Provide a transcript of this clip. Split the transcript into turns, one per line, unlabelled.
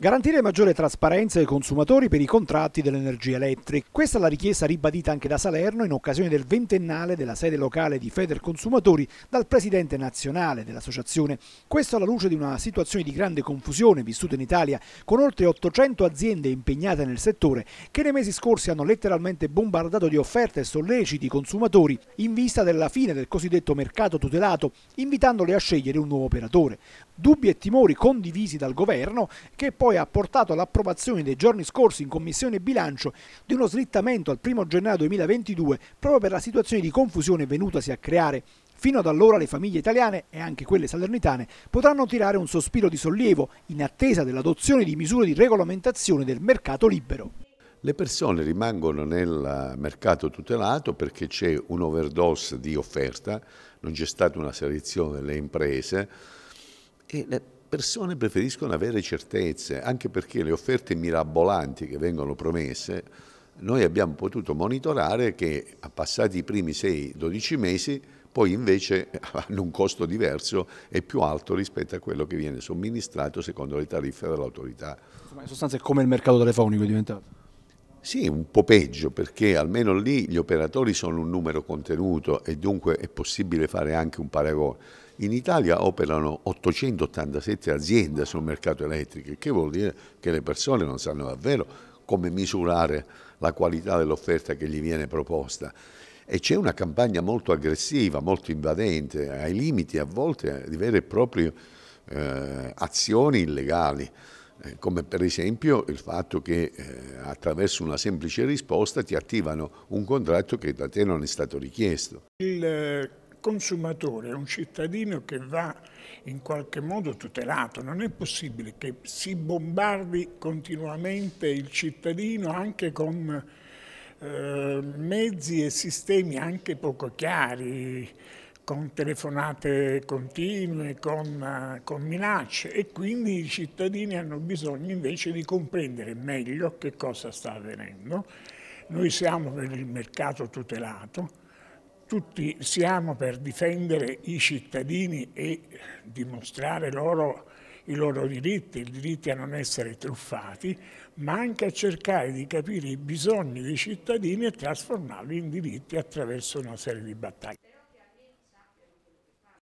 Garantire maggiore trasparenza ai consumatori per i contratti dell'energia elettrica. Questa è la richiesta ribadita anche da Salerno in occasione del ventennale della sede locale di Feder Consumatori dal presidente nazionale dell'associazione. Questo alla luce di una situazione di grande confusione vissuta in Italia, con oltre 800 aziende impegnate nel settore che nei mesi scorsi hanno letteralmente bombardato di offerte e solleciti i consumatori in vista della fine del cosiddetto mercato tutelato, invitandoli a scegliere un nuovo operatore. Dubbi e timori condivisi dal governo che poi poi ha portato all'approvazione dei giorni scorsi in Commissione Bilancio di uno slittamento al 1 gennaio 2022 proprio per la situazione di confusione venutasi a creare. Fino ad allora le famiglie italiane e anche quelle salernitane potranno tirare un sospiro di sollievo in attesa dell'adozione di misure di regolamentazione del mercato libero.
Le persone rimangono nel mercato tutelato perché c'è un overdose di offerta, non c'è stata una selezione delle imprese e persone preferiscono avere certezze, anche perché le offerte mirabolanti che vengono promesse, noi abbiamo potuto monitorare che passati i primi 6-12 mesi poi invece hanno un costo diverso e più alto rispetto a quello che viene somministrato secondo le tariffe dell'autorità.
in sostanza è come il mercato telefonico è diventato?
Sì, un po' peggio perché almeno lì gli operatori sono un numero contenuto e dunque è possibile fare anche un paragone in Italia operano 887 aziende sul mercato elettrico, che vuol dire che le persone non sanno davvero come misurare la qualità dell'offerta che gli viene proposta. E c'è una campagna molto aggressiva, molto invadente, ai limiti a volte di vere e proprie eh, azioni illegali eh, come per esempio il fatto che eh, attraverso una semplice risposta ti attivano un contratto che da te non è stato richiesto.
Il eh, consumatore è un cittadino che va in qualche modo tutelato, non è possibile che si bombardi continuamente il cittadino anche con eh, mezzi e sistemi anche poco chiari, con telefonate continue, con, eh, con, minacce e quindi i cittadini hanno bisogno invece di comprendere meglio che cosa sta avvenendo. Noi siamo per il mercato tutelato, tutti siamo per difendere i cittadini e dimostrare loro i loro diritti, il diritto a non essere truffati, ma anche a cercare di capire i bisogni dei cittadini e trasformarli in diritti attraverso una serie di battaglie.